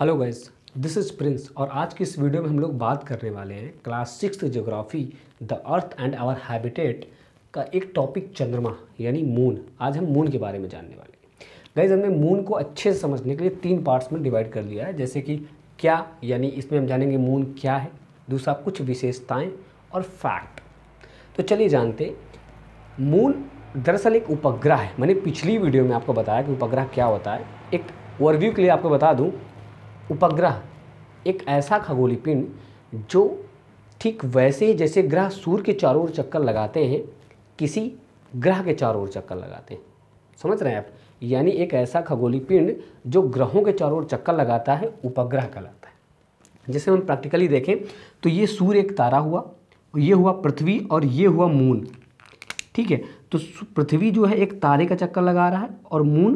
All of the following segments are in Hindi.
hello guys this is Prince और आज की इस वीडियो में हम लोग बात करने वाले हैं class six geography the earth and our habitat का एक टॉपिक चंद्रमा यानी मून आज हम मून के बारे में जानने वाले हैं गाइज हमने मून को अच्छे से समझने के लिए तीन पार्ट्स में डिवाइड कर लिया है जैसे कि क्या यानी इसमें हम जानेंगे मून क्या है दूसरा कुछ विशेषताएँ और फैक्ट तो चलिए जानते मून दरअसल एक उपग्रह है मैंने पिछली वीडियो में आपको बताया कि उपग्रह क्या होता है एक ओवरव्यू के लिए आपको बता दूं उपग्रह एक ऐसा खगोली पिंड जो ठीक वैसे ही जैसे ग्रह सूर्य के चारों ओर चक्कर लगाते हैं किसी ग्रह के चारों ओर चक्कर लगाते हैं समझ रहे हैं आप यानी एक ऐसा खगोली पिंड जो ग्रहों के चारों ओर चक्कर लगाता है उपग्रह कहलाता है जैसे हम प्रैक्टिकली देखें तो ये सूर्य एक तारा हुआ ये हुआ पृथ्वी और ये हुआ मून ठीक है तो पृथ्वी जो है एक तारे का चक्कर लगा रहा है और मून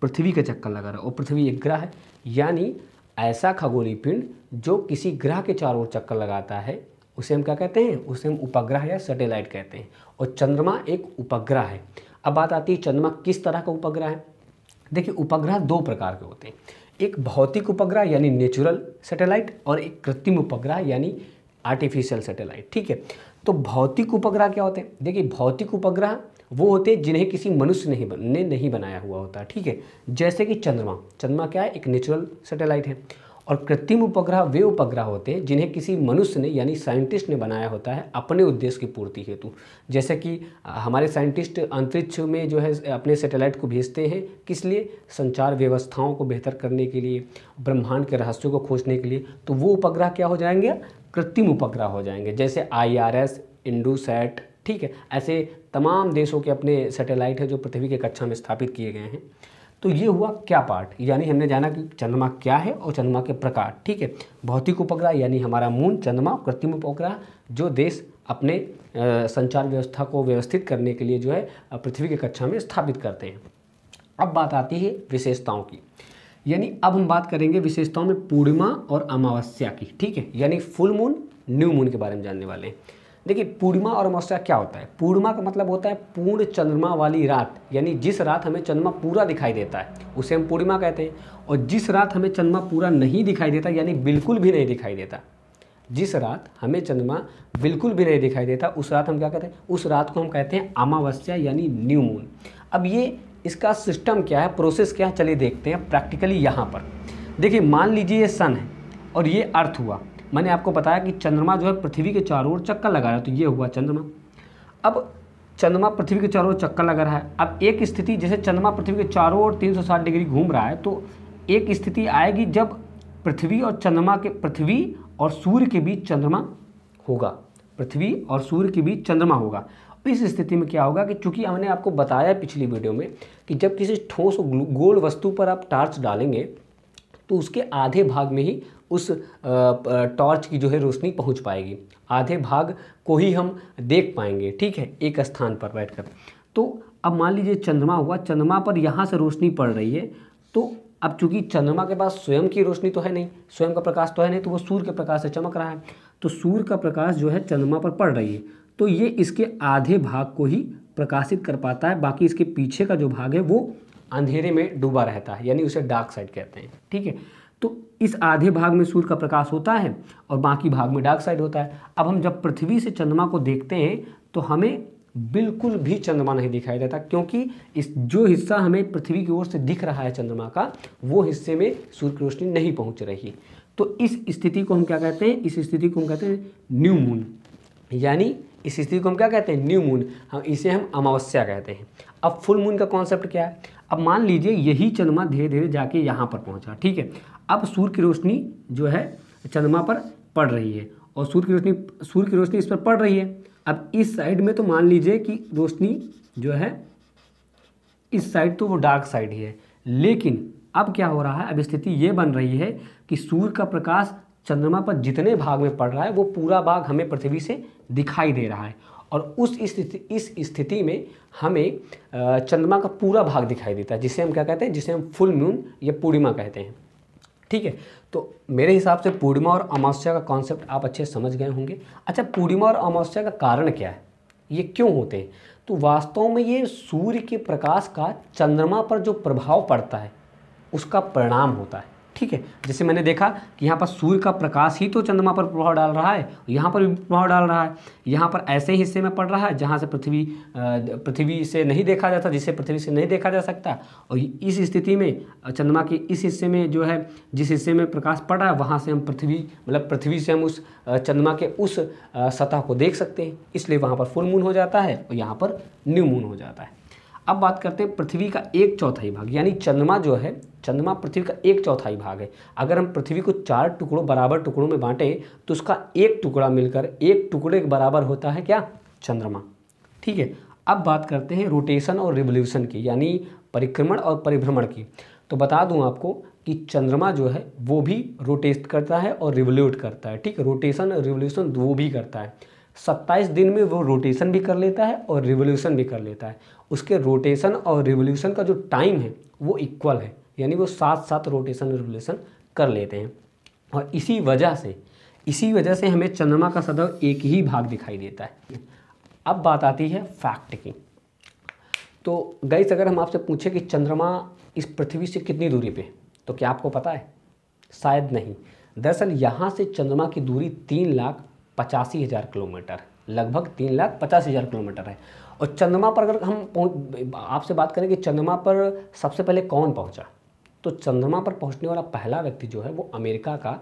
पृथ्वी का चक्कर लगा रहा है और पृथ्वी एक ग्रह है यानी ऐसा खगोलीय पिंड जो किसी ग्रह के चारों ओर चक्कर लगाता है उसे हम क्या कहते हैं उसे हम उपग्रह या सैटेलाइट कहते हैं और चंद्रमा एक उपग्रह है अब बात आती है चंद्रमा किस तरह का उपग्रह है देखिए उपग्रह दो प्रकार के होते हैं एक भौतिक उपग्रह यानी नेचुरल सैटेलाइट और एक कृत्रिम उपग्रह यानी आर्टिफिशियल सैटेलाइट ठीक है तो भौतिक उपग्रह क्या होते हैं देखिए भौतिक उपग्रह वो होते हैं जिन्हें किसी मनुष्य नहीं बन, ने नहीं बनाया हुआ होता ठीक है जैसे कि चंद्रमा चंद्रमा क्या है एक नेचुरल सैटेलाइट है और कृत्रिम उपग्रह वे उपग्रह होते हैं जिन्हें किसी मनुष्य ने यानी साइंटिस्ट ने बनाया होता है अपने उद्देश्य की पूर्ति हेतु जैसे कि हमारे साइंटिस्ट अंतरिक्ष में जो है अपने सैटेलाइट को भेजते हैं किस लिए संचार व्यवस्थाओं को बेहतर करने के लिए ब्रह्मांड के रहस्यों को खोजने के लिए तो वो उपग्रह क्या हो जाएंगे कृत्रिम उपग्रह हो जाएंगे जैसे आई आर एस इंडूसैट ठीक है ऐसे तमाम देशों के अपने सैटेलाइट हैं जो पृथ्वी के कक्षा में स्थापित किए गए हैं तो ये हुआ क्या पार्ट यानी हमने जाना कि चंद्रमा क्या है और चंद्रमा के प्रकार ठीक है भौतिक उपग्रह यानी हमारा मून चंद्रमा कृत्रिम उपग्रह जो देश अपने संचार व्यवस्था को व्यवस्थित करने के लिए जो है पृथ्वी के कक्षा में स्थापित करते हैं अब बात आती है विशेषताओं की यानी अब हम बात करेंगे विशेषताओं में पूर्णिमा और अमावस्या की ठीक है यानी फुल मून न्यू मून के बारे में जानने वाले हैं देखिए पूर्णिमा और अमावस्या क्या होता है पूर्णिमा का मतलब होता है पूर्ण चंद्रमा वाली रात यानी जिस रात हमें चंद्रमा पूरा दिखाई देता है उसे हम पूर्णिमा कहते हैं और जिस रात हमें चंद्रमा पूरा नहीं दिखाई देता यानी बिल्कुल भी नहीं दिखाई देता जिस रात हमें चंद्रमा बिल्कुल भी नहीं दिखाई देता उस रात हम क्या कहते हैं उस रात को हम कहते हैं अमावस्या यानी न्यू मून अब ये इसका सिस्टम क्या है प्रोसेस क्या है चलिए देखते हैं प्रैक्टिकली यहाँ पर देखिए मान लीजिए ये सन है और ये अर्थ हुआ मैंने आपको बताया कि चंद्रमा जो है पृथ्वी के चारों ओर चक्कर लगा रहा है तो ये हुआ चंद्रमा अब चंद्रमा पृथ्वी के चारों ओर चक्कर लगा रहा है अब एक स्थिति जैसे चंद्रमा पृथ्वी के चारों ओर 360 डिग्री घूम रहा है तो एक स्थिति आएगी जब पृथ्वी और चंद्रमा के पृथ्वी और सूर्य के बीच चंद्रमा होगा पृथ्वी और सूर्य के बीच चंद्रमा होगा इस स्थिति में क्या होगा कि चूंकि हमने आपको बताया पिछली वीडियो में कि जब किसी ठोस गोल वस्तु पर आप टार्च डालेंगे तो उसके आधे भाग में ही उस टॉर्च की जो है रोशनी पहुंच पाएगी आधे भाग को ही हम देख पाएंगे ठीक है एक स्थान पर बैठकर तो अब मान लीजिए चंद्रमा हुआ चंद्रमा पर यहाँ से रोशनी पड़ रही है तो अब चूंकि चंद्रमा के पास स्वयं की रोशनी तो है नहीं स्वयं का प्रकाश तो है नहीं तो वो सूर्य के प्रकाश से चमक रहा है तो सूर्य का प्रकाश जो है चंद्रमा पर पड़ रही है तो ये इसके आधे भाग को ही प्रकाशित कर पाता है बाकी इसके पीछे का जो भाग है वो अंधेरे में डूबा रहता है यानी उसे डार्क साइड कहते हैं ठीक है तो इस आधे भाग में सूर्य का प्रकाश होता है और बाकी भाग में डार्क साइड होता है अब हम जब पृथ्वी से चंद्रमा को देखते हैं तो हमें बिल्कुल भी चंद्रमा नहीं दिखाई देता क्योंकि इस जो हिस्सा हमें पृथ्वी की ओर से दिख रहा है चंद्रमा का वो हिस्से में सूर्य की रोशनी नहीं पहुंच रही तो इस स्थिति को हम क्या कहते हैं इस स्थिति को हम कहते हैं न्यू मून यानी इस स्थिति को हम क्या कहते हैं न्यू मून हम इसे हम अमावस्या कहते हैं अब फुल मून का कॉन्सेप्ट क्या है अब मान लीजिए यही चंद्रमा धीरे धीरे जाके यहाँ पर पहुँचा ठीक है अब सूर्य की रोशनी जो है चंद्रमा पर पड़ रही है और सूर्य की रोशनी सूर्य की रोशनी इस पर पड़ रही है अब इस साइड में तो मान लीजिए कि रोशनी जो है इस साइड तो वो डार्क साइड ही है लेकिन अब क्या हो रहा है अब स्थिति ये बन रही है कि सूर्य का प्रकाश चंद्रमा पर जितने भाग में पड़ रहा है वो पूरा भाग हमें पृथ्वी से दिखाई दे रहा है और उस स्थिति इस स्थिति में हमें चंद्रमा का पूरा भाग दिखाई देता है जिसे हम क्या कहते हैं जिसे हम फुल मून या पूर्णिमा कहते हैं ठीक है तो मेरे हिसाब से पूर्णिमा और अमावस्या का कॉन्सेप्ट आप अच्छे समझ गए होंगे अच्छा पूर्णिमा और अमावस्या का कारण क्या है ये क्यों होते हैं तो वास्तव में ये सूर्य के प्रकाश का चंद्रमा पर जो प्रभाव पड़ता है उसका परिणाम होता है ठीक है जैसे मैंने देखा कि यहाँ पर सूर्य का प्रकाश ही तो चंद्रमा पर प्रभाव डाल रहा है यहाँ पर भी प्रभाव डाल रहा है यहाँ पर ऐसे हिस्से में पड़ रहा है जहाँ से पृथ्वी पृथ्वी से नहीं देखा जाता जिसे पृथ्वी से नहीं देखा जा सकता और इस स्थिति में चंद्रमा के इस हिस्से में जो है जिस हिस्से में प्रकाश पड़ रहा है वहाँ से हम पृथ्वी मतलब पृथ्वी से हम उस चंद्रमा के उस सतह को देख सकते हैं इसलिए वहाँ पर फुल मून हो जाता है और यहाँ पर न्यू मून हो जाता है अब बात करते हैं पृथ्वी का एक चौथाई भाग यानी चंद्रमा जो है चंद्रमा पृथ्वी का एक चौथाई भाग है अगर हम पृथ्वी को चार टुकड़ों बराबर टुकड़ों में बांटें तो उसका एक टुकड़ा मिलकर एक टुकड़े के बराबर होता है क्या चंद्रमा ठीक है अब बात करते हैं रोटेशन और रिवोल्यूशन की यानी परिक्रमण और परिभ्रमण की तो बता दूं आपको कि चंद्रमा जो है वो भी रोटेट करता है और रिवोल्यूट करता है ठीक है रोटेशन रिवोल्यूशन वो भी करता है सत्ताईस दिन में वो रोटेशन भी कर लेता है और रिवोल्यूशन भी कर लेता है उसके रोटेशन और रिवोल्यूशन का जो टाइम है वो इक्वल है यानी वो साथ साथ रोटेशन रिवोल्यूशन कर लेते हैं और इसी वजह से इसी वजह से हमें चंद्रमा का सदैव एक ही भाग दिखाई देता है अब बात आती है फैक्ट की तो गैस अगर हम आपसे पूछें कि चंद्रमा इस पृथ्वी से कितनी दूरी पे तो क्या आपको पता है शायद नहीं दरअसल यहाँ से चंद्रमा की दूरी तीन लाख पचासी हज़ार किलोमीटर लगभग तीन लाख पचास हज़ार किलोमीटर है और चंद्रमा पर अगर हम आपसे बात करें कि चंद्रमा पर सबसे पहले कौन पहुंचा तो चंद्रमा पर पहुंचने वाला पहला व्यक्ति जो है वो अमेरिका का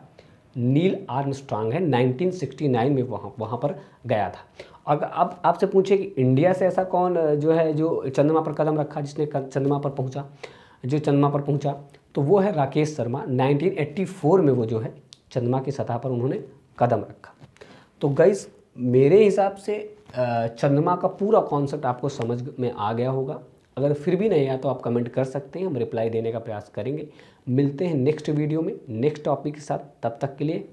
नील आर्म स्ट्रांग है 1969 में वहाँ वहाँ पर गया था अगर अब आपसे पूछे कि इंडिया से ऐसा कौन जो है जो चंद्रमा पर कदम रखा जिसने चंद्रमा पर पहुँचा जो चंद्रमा पर पहुँचा तो वो है राकेश शर्मा 1984 में वो जो है चंद्रमा की सतह पर उन्होंने कदम रखा तो गाइज मेरे हिसाब से चंद्रमा का पूरा कॉन्सेप्ट आपको समझ में आ गया होगा अगर फिर भी नहीं आया तो आप कमेंट कर सकते हैं हम रिप्लाई देने का प्रयास करेंगे मिलते हैं नेक्स्ट वीडियो में नेक्स्ट टॉपिक के साथ तब तक के लिए